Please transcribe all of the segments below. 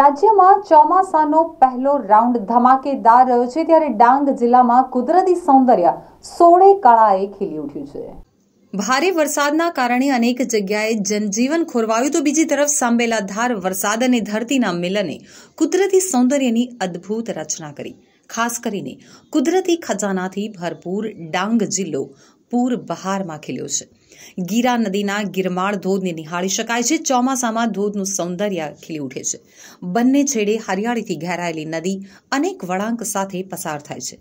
રાજ્યમાં ચોમાસાનો પહેલો રાઉન્ડ ધમાકેદાર રહ્યો છે ત્યારે ડાંગ જિલ્લામાં કુદરતી સૌંદર્ય સોળે કળાએ ખીલી ઉઠ્યું છે ભારે વરસાદના કારણે અનેક જગ્યાએ જનજીવન ખોરવાયું તો બીજી તરફ સાંબેલા ધાર વરસાદ અને ધરતીના મિલને કુદરતી સૌંદર્યની અદ્ભુત રચના કરી ખાસ કરીને કુદરતી ખજાનાથી ભરપૂર ડાંગ જિલ્લો પૂર બહારમાં ખીલ્યો છે ગીરા નદીના ગિરમાળ ધોધને નિહાળી શકાય છે ચોમાસામાં ધોધનું સૌંદર્ય ખીલી ઉઠે છે બંને છેડે હરિયાળીથી ઘેરાયેલી નદી અનેક વળાંક સાથે પસાર થાય છે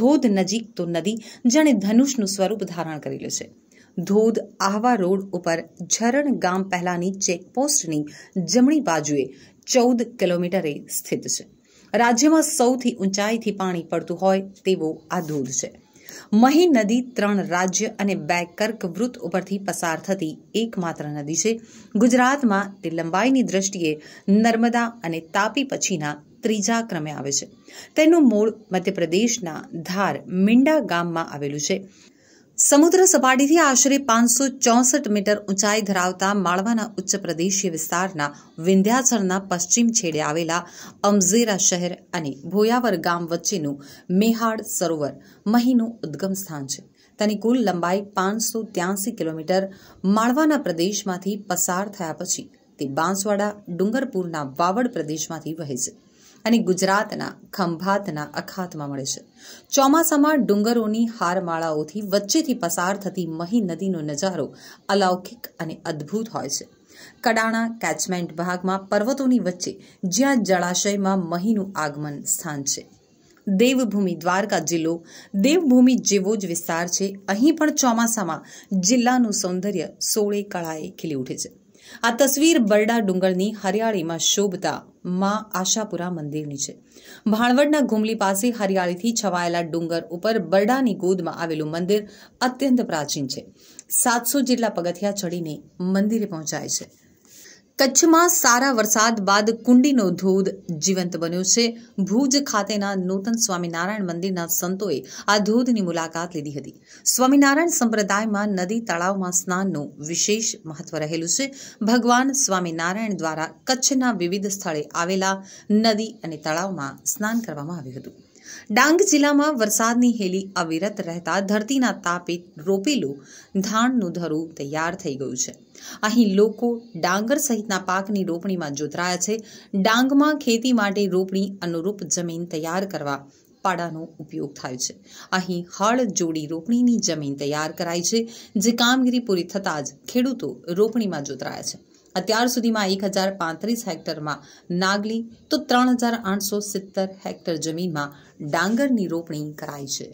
ધોધ નજીક તો નદી જાણે ધનુષનું સ્વરૂપ ધારણ કરેલું છે ધોધ આહવા રોડ ઉપર ઝરણ ગામ પહેલાની ચેકપોસ્ટની જમણી બાજુએ ચૌદ કિલોમીટરે સ્થિત છે રાજ્યમાં સૌથી ઊંચાઈથી પાણી પડતું હોય તેવો આ ધોધ છે મહી નદી ત્રણ રાજ્ય અને બે કર્ક વૃત્ત ઉપરથી પસાર થતી એકમાત્ર નદી છે ગુજરાતમાં તે લંબાઈની દ્રષ્ટિએ નર્મદા અને તાપી પછીના ત્રીજા ક્રમે આવે છે તેનું મૂળ મધ્યપ્રદેશના ધાર મીંડા ગામમાં આવેલું છે સમુદ્ર સપાટીથી આશરે પાંચસો ચોસઠ મીટર ઊંચાઈ ધરાવતા માળવાના ઉચ્ચ પ્રદેશીય વિસ્તારના વિંધ્યાચળના પશ્ચિમ છેડે આવેલા અમઝેરા શહેર અને ભોયાવર ગામ વચ્ચેનું મેહાડ સરોવર મહીનું ઉદ્ગમ સ્થાન છે તેની કુલ લંબાઈ પાંચસો ત્યાસી કિલોમીટર માળવાના પ્રદેશમાંથી પસાર થયા પછી તે બાંસવાડા ડુંગરપુરના વાવડ પ્રદેશમાંથી વહે છે અને ગુજરાતના ખંભાતના અખાતમાં મળે છે ચોમાસામાં ડુંગરોની હારમાળાઓથી વચ્ચેથી પસાર થતી મહી નદીનો નજારો અલૌકિક અને અદ્ભુત હોય છે કડાણા કેચમેન્ટ ભાગમાં પર્વતોની વચ્ચે જ્યાં જળાશયમાં મહીનું આગમન સ્થાન છે દેવભૂમિ દ્વારકા જિલ્લો દેવભૂમિ જેવો જ વિસ્તાર છે અહીં પણ ચોમાસામાં જિલ્લાનું સૌંદર્ય સોળે કળાએ ખીલી ઉઠે છે આ તસવીર બરડા ડુંગરની હરિયાળીમાં શોભતા માં આશાપુરા મંદિરની છે ભાણવડના ઘુમલી પાસે હરિયાળીથી છવાયેલા ડુંગર ઉપર બરડાની ગોદમાં આવેલું મંદિર અત્યંત પ્રાચીન છે સાતસો જેટલા પગથિયા ચડીને મંદિરે પહોંચાય છે કચ્છમાં સારા વરસાદ બાદ કુંડીનો ધોધ જીવંત બન્યો છે ભુજ ખાતેના નૂતન સ્વામિનારાયણ મંદિરના સંતોએ આ ધોધની મુલાકાત લીધી હતી સ્વામિનારાયણ સંપ્રદાયમાં નદી તળાવમાં સ્નાનનું વિશેષ મહત્વ રહેલું છે ભગવાન સ્વામિનારાયણ દ્વારા કચ્છના વિવિધ સ્થળે આવેલા નદી અને તળાવમાં સ્નાન કરવામાં આવ્યું હતું ડાંગ જિલ્લામાં વરસાદની હેલી અવિરત રહેતા ધરતીના તાપે રોપેલું ધાણનું ધરું તૈયાર થઈ ગયું છે અહીં લોકો ડાંગર સહિતના પાકની રોપણીમાં જોતરાયા છે ડાંગમાં ખેતી માટે રોપણી અનુરૂપ જમીન તૈયાર કરવા પાડાનો ઉપયોગ થાય છે અહીં હળ જોડી રોપણીની જમીન તૈયાર કરાઈ છે જે કામગીરી પૂરી થતાં જ ખેડૂતો રોપણીમાં જોતરાયા છે અત્યાર સુધીમાં એક હજાર પાંત્રીસ હેક્ટરમાં નાગલી તો ત્રણ હજાર આઠસો સિત્તેર હેક્ટર જમીનમાં ડાંગરની રોપણી કરાઈ છે